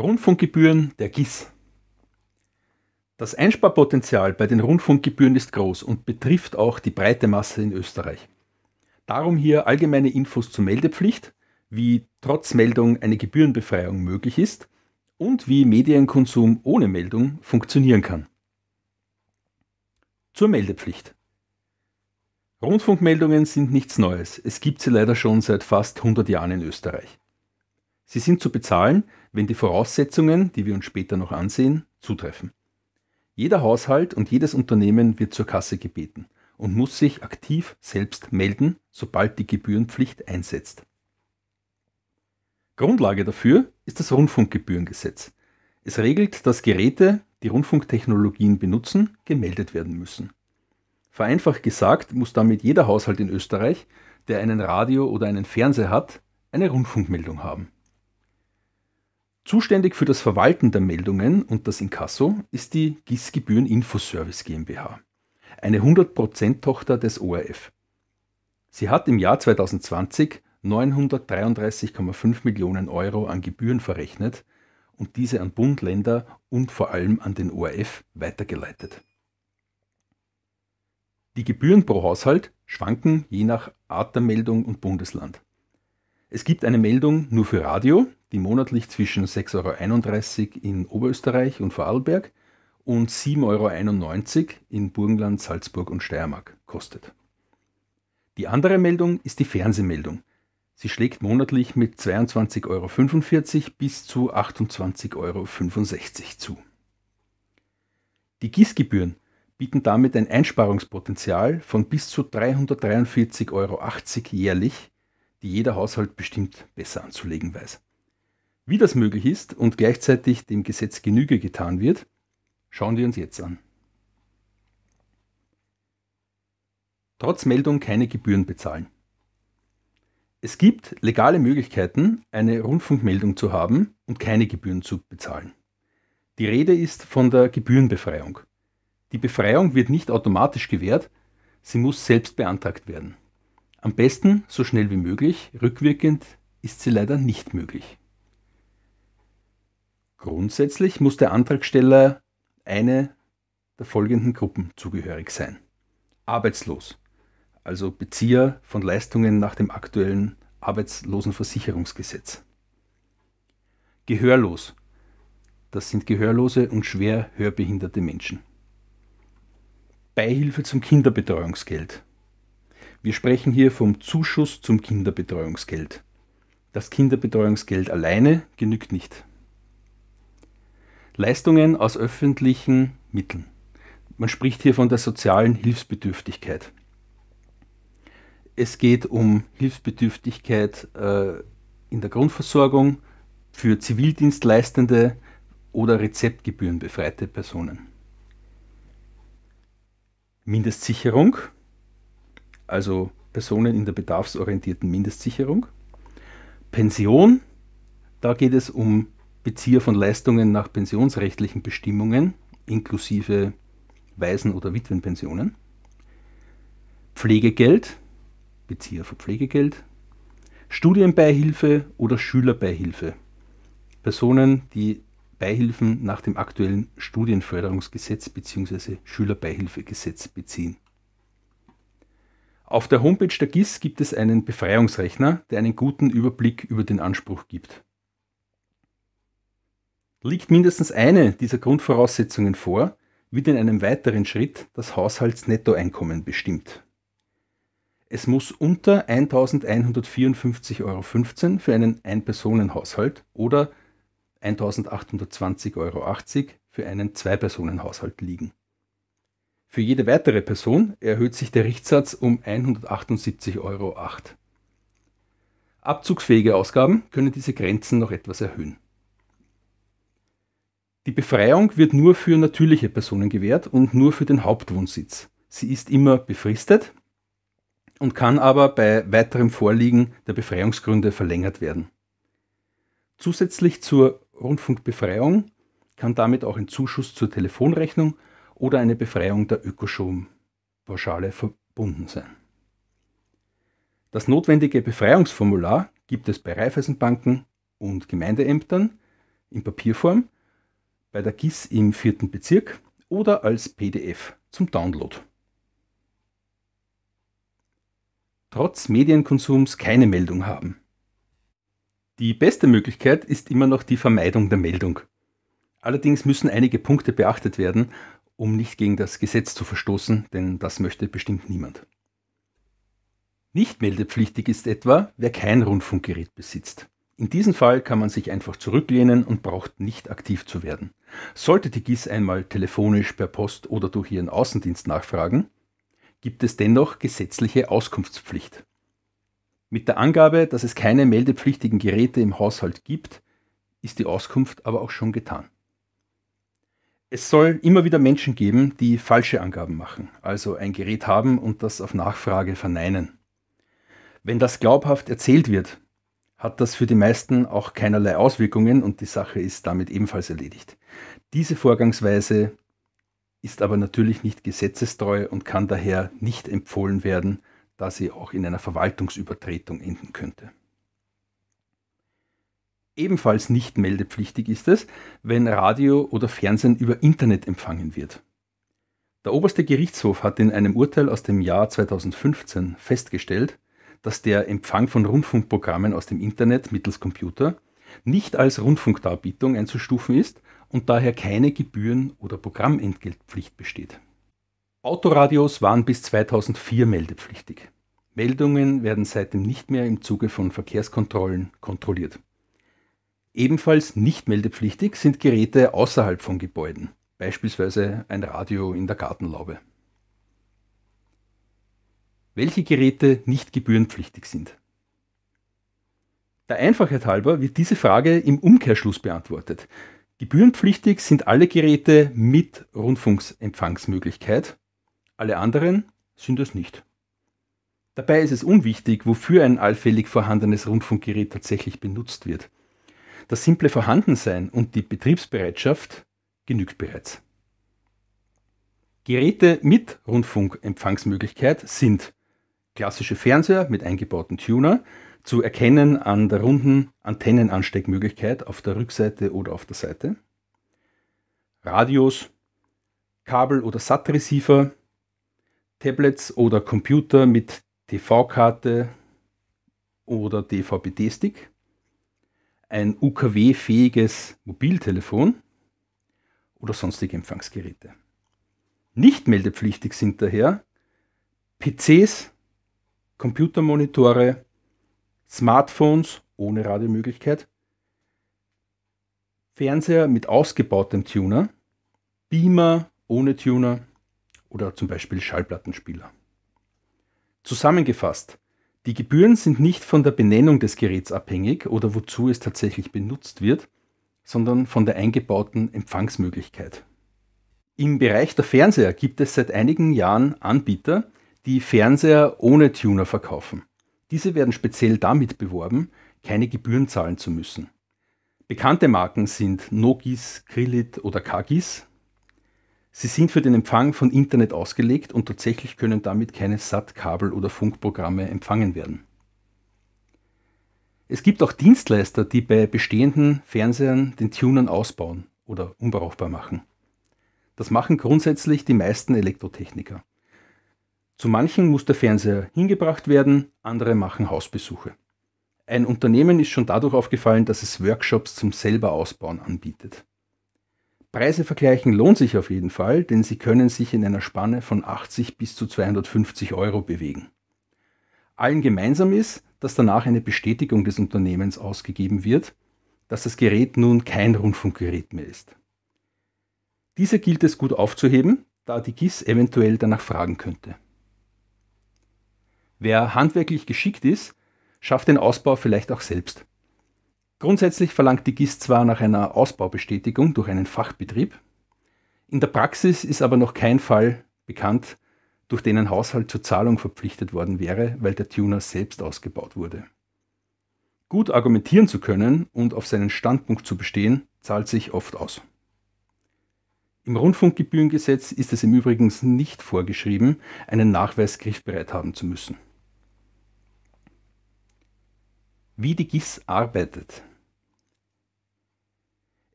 Rundfunkgebühren der GISS. Das Einsparpotenzial bei den Rundfunkgebühren ist groß und betrifft auch die breite Masse in Österreich. Darum hier allgemeine Infos zur Meldepflicht, wie trotz Meldung eine Gebührenbefreiung möglich ist und wie Medienkonsum ohne Meldung funktionieren kann. Zur Meldepflicht. Rundfunkmeldungen sind nichts Neues, es gibt sie leider schon seit fast 100 Jahren in Österreich. Sie sind zu bezahlen, wenn die Voraussetzungen, die wir uns später noch ansehen, zutreffen. Jeder Haushalt und jedes Unternehmen wird zur Kasse gebeten und muss sich aktiv selbst melden, sobald die Gebührenpflicht einsetzt. Grundlage dafür ist das Rundfunkgebührengesetz. Es regelt, dass Geräte, die Rundfunktechnologien benutzen, gemeldet werden müssen. Vereinfacht gesagt muss damit jeder Haushalt in Österreich, der einen Radio- oder einen Fernseher hat, eine Rundfunkmeldung haben. Zuständig für das Verwalten der Meldungen und das Inkasso ist die GIS Gebühren Infoservice GmbH, eine 100%-Tochter des ORF. Sie hat im Jahr 2020 933,5 Millionen Euro an Gebühren verrechnet und diese an Bund, Länder und vor allem an den ORF weitergeleitet. Die Gebühren pro Haushalt schwanken je nach Art der Meldung und Bundesland. Es gibt eine Meldung nur für Radio, die monatlich zwischen 6,31 Euro in Oberösterreich und Vorarlberg und 7,91 Euro in Burgenland, Salzburg und Steiermark kostet. Die andere Meldung ist die Fernsehmeldung. Sie schlägt monatlich mit 22,45 Euro bis zu 28,65 Euro zu. Die Gießgebühren bieten damit ein Einsparungspotenzial von bis zu 343,80 Euro jährlich, die jeder Haushalt bestimmt besser anzulegen weiß. Wie das möglich ist und gleichzeitig dem Gesetz Genüge getan wird, schauen wir uns jetzt an. Trotz Meldung keine Gebühren bezahlen. Es gibt legale Möglichkeiten, eine Rundfunkmeldung zu haben und keine Gebühren zu bezahlen. Die Rede ist von der Gebührenbefreiung. Die Befreiung wird nicht automatisch gewährt, sie muss selbst beantragt werden. Am besten so schnell wie möglich, rückwirkend ist sie leider nicht möglich. Grundsätzlich muss der Antragsteller eine der folgenden Gruppen zugehörig sein. Arbeitslos, also Bezieher von Leistungen nach dem aktuellen Arbeitslosenversicherungsgesetz. Gehörlos, das sind gehörlose und schwer hörbehinderte Menschen. Beihilfe zum Kinderbetreuungsgeld. Wir sprechen hier vom Zuschuss zum Kinderbetreuungsgeld. Das Kinderbetreuungsgeld alleine genügt nicht. Leistungen aus öffentlichen Mitteln. Man spricht hier von der sozialen Hilfsbedürftigkeit. Es geht um Hilfsbedürftigkeit äh, in der Grundversorgung für Zivildienstleistende oder rezeptgebührenbefreite Personen. Mindestsicherung, also Personen in der bedarfsorientierten Mindestsicherung. Pension, da geht es um Bezieher von Leistungen nach pensionsrechtlichen Bestimmungen, inklusive Waisen- oder Witwenpensionen, Pflegegeld, Bezieher von Pflegegeld, Studienbeihilfe oder Schülerbeihilfe. Personen, die Beihilfen nach dem aktuellen Studienförderungsgesetz bzw. Schülerbeihilfegesetz beziehen. Auf der Homepage der GIS gibt es einen Befreiungsrechner, der einen guten Überblick über den Anspruch gibt. Liegt mindestens eine dieser Grundvoraussetzungen vor, wird in einem weiteren Schritt das Haushaltsnettoeinkommen bestimmt. Es muss unter 1.154,15 Euro für einen Ein-Personen-Haushalt oder 1.820,80 Euro für einen Zwei-Personen-Haushalt liegen. Für jede weitere Person erhöht sich der Richtsatz um 178,08 Euro. Abzugsfähige Ausgaben können diese Grenzen noch etwas erhöhen. Die Befreiung wird nur für natürliche Personen gewährt und nur für den Hauptwohnsitz. Sie ist immer befristet und kann aber bei weiterem Vorliegen der Befreiungsgründe verlängert werden. Zusätzlich zur Rundfunkbefreiung kann damit auch ein Zuschuss zur Telefonrechnung oder eine Befreiung der Ökostrompauschale verbunden sein. Das notwendige Befreiungsformular gibt es bei Raiffeisenbanken und Gemeindeämtern in Papierform bei der GIS im vierten Bezirk oder als PDF zum Download. Trotz Medienkonsums keine Meldung haben. Die beste Möglichkeit ist immer noch die Vermeidung der Meldung. Allerdings müssen einige Punkte beachtet werden, um nicht gegen das Gesetz zu verstoßen, denn das möchte bestimmt niemand. Nicht meldepflichtig ist etwa, wer kein Rundfunkgerät besitzt. In diesem Fall kann man sich einfach zurücklehnen und braucht nicht aktiv zu werden. Sollte die GIS einmal telefonisch, per Post oder durch ihren Außendienst nachfragen, gibt es dennoch gesetzliche Auskunftspflicht. Mit der Angabe, dass es keine meldepflichtigen Geräte im Haushalt gibt, ist die Auskunft aber auch schon getan. Es soll immer wieder Menschen geben, die falsche Angaben machen, also ein Gerät haben und das auf Nachfrage verneinen. Wenn das glaubhaft erzählt wird, hat das für die meisten auch keinerlei Auswirkungen und die Sache ist damit ebenfalls erledigt. Diese Vorgangsweise ist aber natürlich nicht gesetzestreu und kann daher nicht empfohlen werden, da sie auch in einer Verwaltungsübertretung enden könnte. Ebenfalls nicht meldepflichtig ist es, wenn Radio oder Fernsehen über Internet empfangen wird. Der oberste Gerichtshof hat in einem Urteil aus dem Jahr 2015 festgestellt, dass der Empfang von Rundfunkprogrammen aus dem Internet mittels Computer nicht als Rundfunkdarbietung einzustufen ist und daher keine Gebühren- oder Programmentgeltpflicht besteht. Autoradios waren bis 2004 meldepflichtig. Meldungen werden seitdem nicht mehr im Zuge von Verkehrskontrollen kontrolliert. Ebenfalls nicht meldepflichtig sind Geräte außerhalb von Gebäuden, beispielsweise ein Radio in der Gartenlaube welche Geräte nicht gebührenpflichtig sind. Der Einfachheit halber wird diese Frage im Umkehrschluss beantwortet. Gebührenpflichtig sind alle Geräte mit Rundfunksempfangsmöglichkeit, alle anderen sind es nicht. Dabei ist es unwichtig, wofür ein allfällig vorhandenes Rundfunkgerät tatsächlich benutzt wird. Das simple Vorhandensein und die Betriebsbereitschaft genügt bereits. Geräte mit Rundfunkempfangsmöglichkeit sind klassische Fernseher mit eingebauten Tuner, zu erkennen an der runden Antennenansteckmöglichkeit auf der Rückseite oder auf der Seite. Radios, Kabel- oder SAT-Receiver, Tablets oder Computer mit TV-Karte oder DVB-Stick, d ein UKW-fähiges Mobiltelefon oder sonstige Empfangsgeräte. Nicht meldepflichtig sind daher PCs, Computermonitore, Smartphones ohne Radiomöglichkeit, Fernseher mit ausgebautem Tuner, Beamer ohne Tuner oder zum Beispiel Schallplattenspieler. Zusammengefasst, die Gebühren sind nicht von der Benennung des Geräts abhängig oder wozu es tatsächlich benutzt wird, sondern von der eingebauten Empfangsmöglichkeit. Im Bereich der Fernseher gibt es seit einigen Jahren Anbieter, die Fernseher ohne Tuner verkaufen. Diese werden speziell damit beworben, keine Gebühren zahlen zu müssen. Bekannte Marken sind Nogis, Krillit oder Kagis. Sie sind für den Empfang von Internet ausgelegt und tatsächlich können damit keine SAT-Kabel oder Funkprogramme empfangen werden. Es gibt auch Dienstleister, die bei bestehenden Fernsehern den Tunern ausbauen oder unbrauchbar machen. Das machen grundsätzlich die meisten Elektrotechniker. Zu manchen muss der Fernseher hingebracht werden, andere machen Hausbesuche. Ein Unternehmen ist schon dadurch aufgefallen, dass es Workshops zum selber Ausbauen anbietet. Preise vergleichen lohnt sich auf jeden Fall, denn sie können sich in einer Spanne von 80 bis zu 250 Euro bewegen. Allen gemeinsam ist, dass danach eine Bestätigung des Unternehmens ausgegeben wird, dass das Gerät nun kein Rundfunkgerät mehr ist. Diese gilt es gut aufzuheben, da die GIS eventuell danach fragen könnte. Wer handwerklich geschickt ist, schafft den Ausbau vielleicht auch selbst. Grundsätzlich verlangt die GIS zwar nach einer Ausbaubestätigung durch einen Fachbetrieb, in der Praxis ist aber noch kein Fall bekannt, durch den ein Haushalt zur Zahlung verpflichtet worden wäre, weil der Tuner selbst ausgebaut wurde. Gut argumentieren zu können und auf seinen Standpunkt zu bestehen, zahlt sich oft aus. Im Rundfunkgebührengesetz ist es im Übrigen nicht vorgeschrieben, einen Nachweis griffbereit haben zu müssen. wie die GIS arbeitet.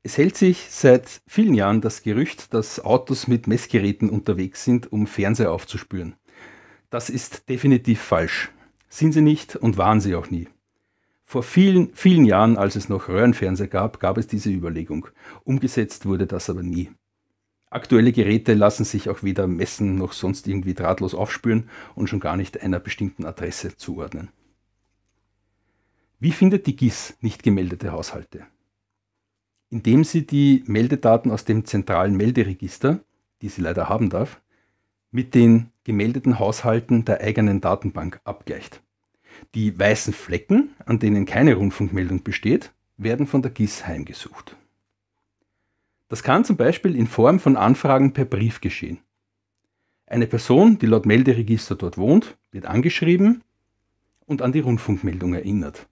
Es hält sich seit vielen Jahren das Gerücht, dass Autos mit Messgeräten unterwegs sind, um Fernseher aufzuspüren. Das ist definitiv falsch. Sind sie nicht und waren sie auch nie. Vor vielen, vielen Jahren, als es noch Röhrenfernseher gab, gab es diese Überlegung. Umgesetzt wurde das aber nie. Aktuelle Geräte lassen sich auch weder messen noch sonst irgendwie drahtlos aufspüren und schon gar nicht einer bestimmten Adresse zuordnen. Wie findet die GIS nicht gemeldete Haushalte? Indem sie die Meldedaten aus dem zentralen Melderegister, die sie leider haben darf, mit den gemeldeten Haushalten der eigenen Datenbank abgleicht. Die weißen Flecken, an denen keine Rundfunkmeldung besteht, werden von der GIS heimgesucht. Das kann zum Beispiel in Form von Anfragen per Brief geschehen. Eine Person, die laut Melderegister dort wohnt, wird angeschrieben und an die Rundfunkmeldung erinnert.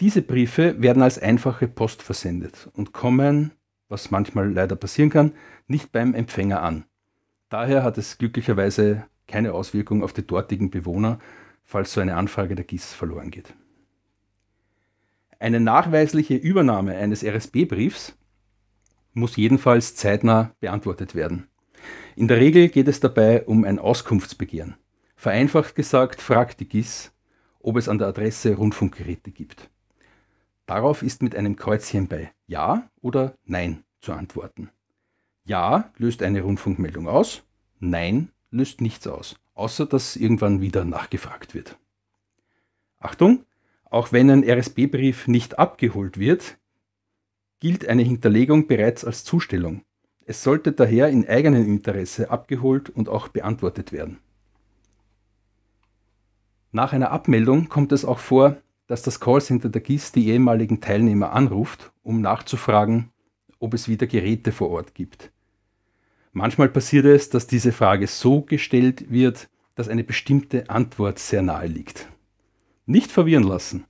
Diese Briefe werden als einfache Post versendet und kommen, was manchmal leider passieren kann, nicht beim Empfänger an. Daher hat es glücklicherweise keine Auswirkung auf die dortigen Bewohner, falls so eine Anfrage der GIS verloren geht. Eine nachweisliche Übernahme eines RSB-Briefs muss jedenfalls zeitnah beantwortet werden. In der Regel geht es dabei um ein Auskunftsbegehren. Vereinfacht gesagt fragt die GIS, ob es an der Adresse Rundfunkgeräte gibt. Darauf ist mit einem Kreuzchen bei Ja oder Nein zu antworten. Ja löst eine Rundfunkmeldung aus, Nein löst nichts aus, außer dass irgendwann wieder nachgefragt wird. Achtung, auch wenn ein RSB-Brief nicht abgeholt wird, gilt eine Hinterlegung bereits als Zustellung. Es sollte daher in eigenem Interesse abgeholt und auch beantwortet werden. Nach einer Abmeldung kommt es auch vor, dass das Callcenter der GIS die ehemaligen Teilnehmer anruft, um nachzufragen, ob es wieder Geräte vor Ort gibt. Manchmal passiert es, dass diese Frage so gestellt wird, dass eine bestimmte Antwort sehr nahe liegt. Nicht verwirren lassen.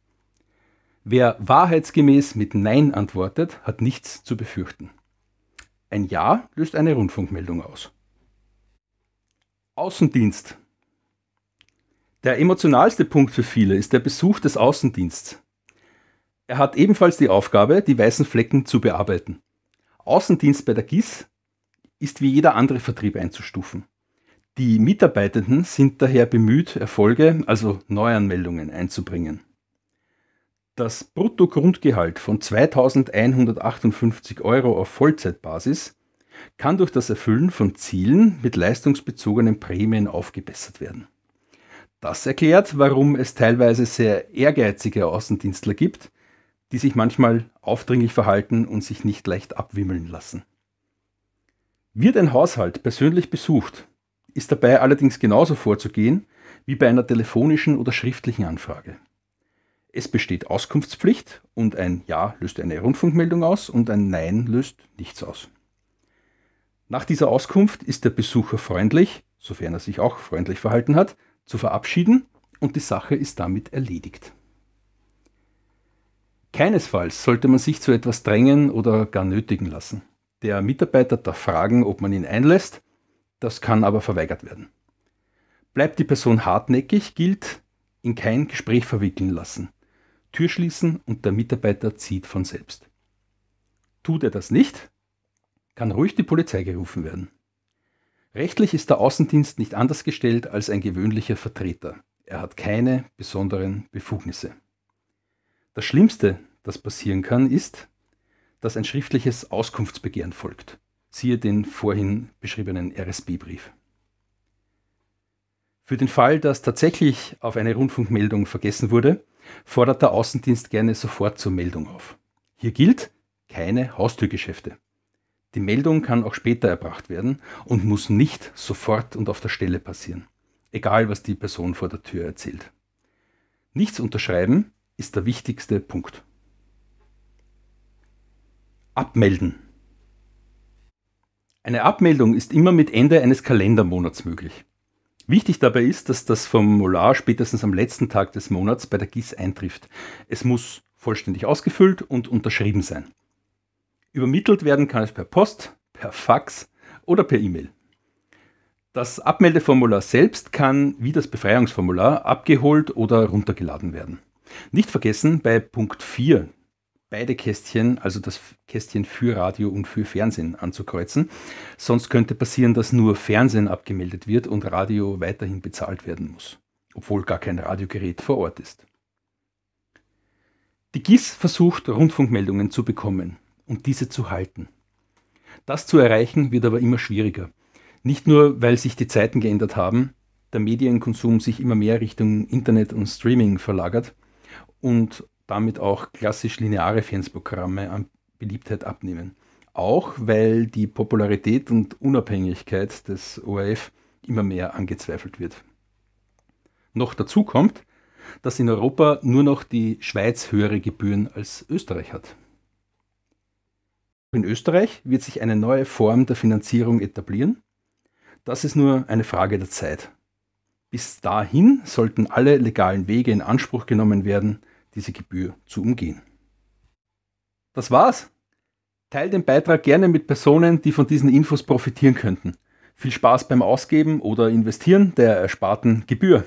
Wer wahrheitsgemäß mit Nein antwortet, hat nichts zu befürchten. Ein Ja löst eine Rundfunkmeldung aus. Außendienst der emotionalste Punkt für viele ist der Besuch des Außendienstes. Er hat ebenfalls die Aufgabe, die weißen Flecken zu bearbeiten. Außendienst bei der GIS ist wie jeder andere Vertrieb einzustufen. Die Mitarbeitenden sind daher bemüht, Erfolge, also Neuanmeldungen, einzubringen. Das Bruttogrundgehalt von 2158 Euro auf Vollzeitbasis kann durch das Erfüllen von Zielen mit leistungsbezogenen Prämien aufgebessert werden. Das erklärt, warum es teilweise sehr ehrgeizige Außendienstler gibt, die sich manchmal aufdringlich verhalten und sich nicht leicht abwimmeln lassen. Wird ein Haushalt persönlich besucht, ist dabei allerdings genauso vorzugehen wie bei einer telefonischen oder schriftlichen Anfrage. Es besteht Auskunftspflicht und ein Ja löst eine Rundfunkmeldung aus und ein Nein löst nichts aus. Nach dieser Auskunft ist der Besucher freundlich, sofern er sich auch freundlich verhalten hat, zu verabschieden und die Sache ist damit erledigt. Keinesfalls sollte man sich zu etwas drängen oder gar nötigen lassen. Der Mitarbeiter darf fragen, ob man ihn einlässt, das kann aber verweigert werden. Bleibt die Person hartnäckig, gilt in kein Gespräch verwickeln lassen. Tür schließen und der Mitarbeiter zieht von selbst. Tut er das nicht, kann ruhig die Polizei gerufen werden. Rechtlich ist der Außendienst nicht anders gestellt als ein gewöhnlicher Vertreter. Er hat keine besonderen Befugnisse. Das Schlimmste, das passieren kann, ist, dass ein schriftliches Auskunftsbegehren folgt. Siehe den vorhin beschriebenen RSB-Brief. Für den Fall, dass tatsächlich auf eine Rundfunkmeldung vergessen wurde, fordert der Außendienst gerne sofort zur Meldung auf. Hier gilt keine Haustürgeschäfte. Die Meldung kann auch später erbracht werden und muss nicht sofort und auf der Stelle passieren, egal was die Person vor der Tür erzählt. Nichts unterschreiben ist der wichtigste Punkt. Abmelden. Eine Abmeldung ist immer mit Ende eines Kalendermonats möglich. Wichtig dabei ist, dass das Formular spätestens am letzten Tag des Monats bei der GIS eintrifft. Es muss vollständig ausgefüllt und unterschrieben sein. Übermittelt werden kann es per Post, per Fax oder per E-Mail. Das Abmeldeformular selbst kann, wie das Befreiungsformular, abgeholt oder runtergeladen werden. Nicht vergessen, bei Punkt 4 beide Kästchen, also das Kästchen für Radio und für Fernsehen anzukreuzen. Sonst könnte passieren, dass nur Fernsehen abgemeldet wird und Radio weiterhin bezahlt werden muss, obwohl gar kein Radiogerät vor Ort ist. Die GIS versucht, Rundfunkmeldungen zu bekommen und diese zu halten. Das zu erreichen wird aber immer schwieriger. Nicht nur, weil sich die Zeiten geändert haben, der Medienkonsum sich immer mehr Richtung Internet und Streaming verlagert und damit auch klassisch lineare Fernsehprogramme an Beliebtheit abnehmen. Auch weil die Popularität und Unabhängigkeit des ORF immer mehr angezweifelt wird. Noch dazu kommt, dass in Europa nur noch die Schweiz höhere Gebühren als Österreich hat. In Österreich wird sich eine neue Form der Finanzierung etablieren. Das ist nur eine Frage der Zeit. Bis dahin sollten alle legalen Wege in Anspruch genommen werden, diese Gebühr zu umgehen. Das war's. Teil den Beitrag gerne mit Personen, die von diesen Infos profitieren könnten. Viel Spaß beim Ausgeben oder Investieren der ersparten Gebühr.